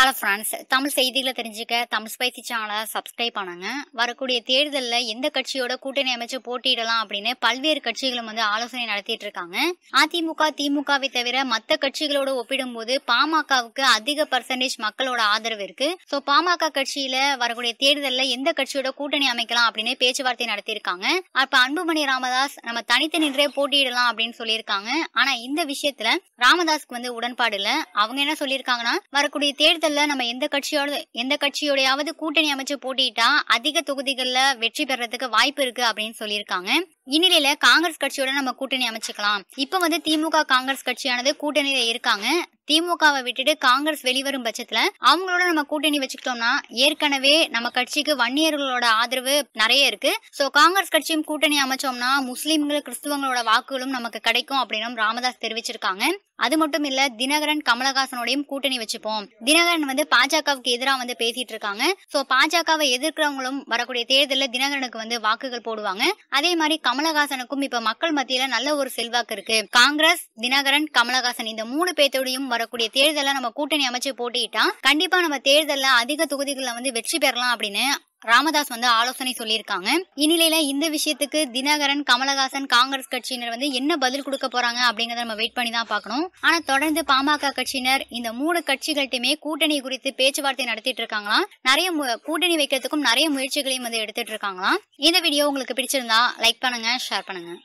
hello friends Tamil செய்திகளை தெரிஞ்சுக்க Tamil spicy சேனலை சப்ஸ்கிரைப் பண்ணுங்க வரக்கூடிய தேர்தலில் எந்த கட்சியோட கூட்டணி அமைச்சு போட்டியிடலாம் அப்படின்னு பல்வேறு கட்சிகளும் வந்து ஆலோசனை நடத்திட்டு இருக்காங்க அதிமுக திமுகவை தவிர மற்ற கட்சிகளோட ஒப்பிடும்போது பாமகவுக்கு அதிக பர்சன்டேஜ் மக்களோட ஆதரவு இருக்கு ஸோ பாமக கட்சியில வரக்கூடிய தேர்தலில் எந்த கட்சியோட கூட்டணி அமைக்கலாம் அப்படின்னு பேச்சுவார்த்தை நடத்தியிருக்காங்க அப்ப அன்புமணி ராமதாஸ் நம்ம தனித்து நின்றே போட்டியிடலாம் அப்படின்னு சொல்லியிருக்காங்க ஆனா இந்த விஷயத்துல ராமதாஸ்க்கு வந்து உடன்பாடு இல்லை அவங்க என்ன சொல்லியிருக்காங்கன்னா வரக்கூடிய தேர்தல் தேர்தல்ல நம்ம எந்த கட்சியோட எந்த கட்சியோடையாவது கூட்டணி அமைச்சு போட்டிட்டா அதிக தொகுதிகள்ல வெற்றி பெறதுக்கு வாய்ப்பு இருக்கு அப்படின்னு சொல்லியிருக்காங்க இந்நிலையில காங்கிரஸ் கட்சியோட நம்ம கூட்டணி அமைச்சுக்கலாம் இப்ப வந்து திமுக காங்கிரஸ் கட்சியானது கூட்டணியில இருக்காங்க திமுகவை விட்டுட்டு காங்கிரஸ் வெளிவரும் பட்சத்துல அவங்களோட நம்ம கூட்டணி வச்சுக்கிட்டோம்னா ஏற்கனவே நம்ம கட்சிக்கு வன்னியர்களோட ஆதரவு நிறைய இருக்கு சோ காங்கிரஸ் கட்சியும் கூட்டணி அமைச்சோம்னா முஸ்லீம்களும் கிறிஸ்துவங்களோட வாக்குகளும் நமக்கு கிடைக்கும் அப்படின்னு ராமதாஸ் தெரிவிச்சிருக்காங்க அது மட்டும் இல்ல தினகரன் கமலஹாசனோடையும் கூட்டணி வச்சுப்போம் தினகரன் வந்து பாஜகவுக்கு எதிராக வந்து பேசிட்டு இருக்காங்க சோ பாஜகவை எதிர்க்கிறவங்களும் வரக்கூடிய தேர்தலில் தினகரனுக்கு வந்து வாக்குகள் போடுவாங்க அதே மாதிரி கமலஹாசனுக்கும் இப்ப மக்கள் மத்தியில நல்ல ஒரு செல்வாக்கு இருக்கு காங்கிரஸ் தினகரன் கமலஹாசன் இந்த மூணு பேர்த்தோடையும் வரக்கூடிய தேர்தலில் நம்ம கூட்டணி அமைச்சு போட்டிட்டா கண்டிப்பா நம்ம தேர்தலில் அதிக தொகுதிகளில் வந்து வெற்றி பெறலாம் அப்படின்னு ராமதாஸ் வந்து ஆலோசனை சொல்லியிருக்காங்க இந்நிலையில இந்த விஷயத்துக்கு தினகரன் கமலஹாசன் காங்கிரஸ் கட்சியினர் வந்து என்ன பதில் கொடுக்க போறாங்க அப்படிங்கறத நம்ம வெயிட் பண்ணி தான் பார்க்கணும் ஆனா தொடர்ந்து பாமக கட்சியினர் இந்த மூணு கட்சிகள்கிட்டயுமே கூட்டணி குறித்து பேச்சுவார்த்தை நடத்திட்டு இருக்காங்களாம் நிறைய கூட்டணி வைக்கிறதுக்கும் நிறைய முயற்சிகளையும் வந்து எடுத்துட்டு இருக்காங்களாம் இந்த வீடியோ உங்களுக்கு பிடிச்சிருந்தா லைக் பண்ணுங்க ஷேர் பண்ணுங்க